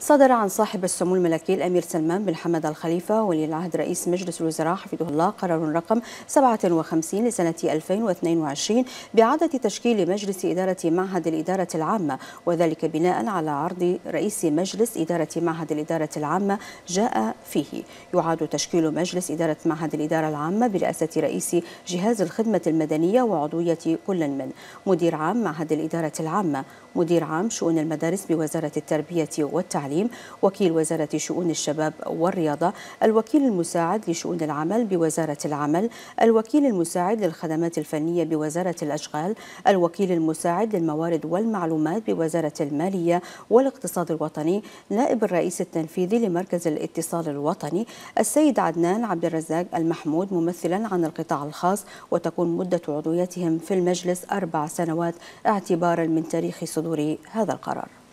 صدر عن صاحب السمو الملكي الأمير سلمان بن حمد الخليفة ولي العهد رئيس مجلس الوزراء حفظه الله قرار رقم 57 لسنة 2022 بإعادة تشكيل مجلس إدارة معهد الإدارة العامة وذلك بناء على عرض رئيس مجلس إدارة معهد الإدارة العامة جاء فيه يعاد تشكيل مجلس إدارة معهد الإدارة العامة برئاسة رئيس جهاز الخدمة المدنية وعضوية كل من مدير عام معهد الإدارة العامة مدير عام شؤون المدارس بوزارة التربية والتعليم التعليم وكيل وزارة شؤون الشباب والرياضة الوكيل المساعد لشؤون العمل بوزارة العمل الوكيل المساعد للخدمات الفنية بوزارة الأشغال الوكيل المساعد للموارد والمعلومات بوزارة المالية والاقتصاد الوطني نائب الرئيس التنفيذي لمركز الاتصال الوطني السيد عدنان عبد الرزاق المحمود ممثلا عن القطاع الخاص وتكون مدة عضويتهم في المجلس أربع سنوات اعتبارا من تاريخ صدور هذا القرار